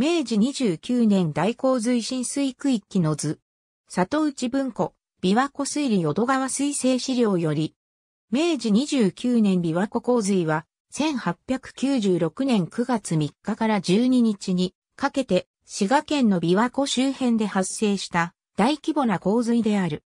明治29年大洪水浸水区域の図。里内文庫、琵琶湖水利淀川水性資料より、明治29年琵琶湖洪水は、1896年9月3日から12日にかけて、滋賀県の琵琶湖周辺で発生した大規模な洪水である。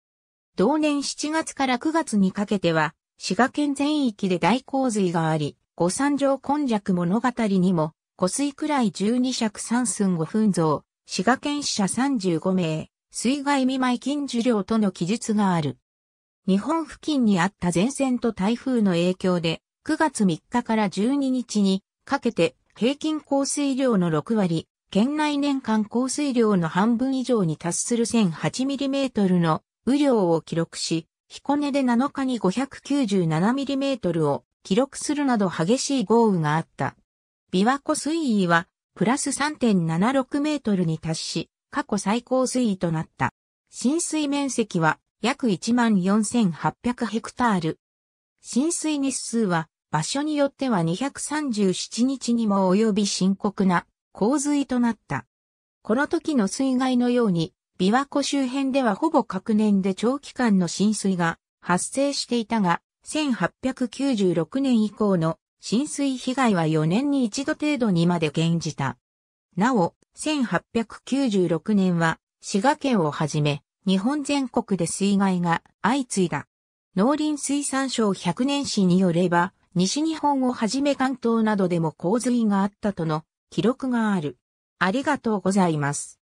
同年7月から9月にかけては、滋賀県全域で大洪水があり、五三条根弱物語にも湖水くらい12尺3寸5分像、滋賀県死者35名、水害見舞金受領との記述がある。日本付近にあった前線と台風の影響で、9月3日から12日にかけて平均降水量の6割、県内年間降水量の半分以上に達する 1008mm の雨量を記録し、彦根で7日に 597mm を記録するなど激しい豪雨があった。琵琶湖水位は、プラス3.76メートルに達し、過去最高水位となった。浸水面積は約14,800ヘクタール。浸水日数は場所によっては237日にも及び深刻な洪水となった。この時の水害のように、琵琶湖周辺ではほぼ各年で長期間の浸水が発生していたが、1896年以降の浸水被害は4年に一度程度にまで減じた。なお、1896年は、滋賀県をはじめ、日本全国で水害が相次いだ。農林水産省100年史によれば、西日本をはじめ関東などでも洪水があったとの記録がある。ありがとうございます。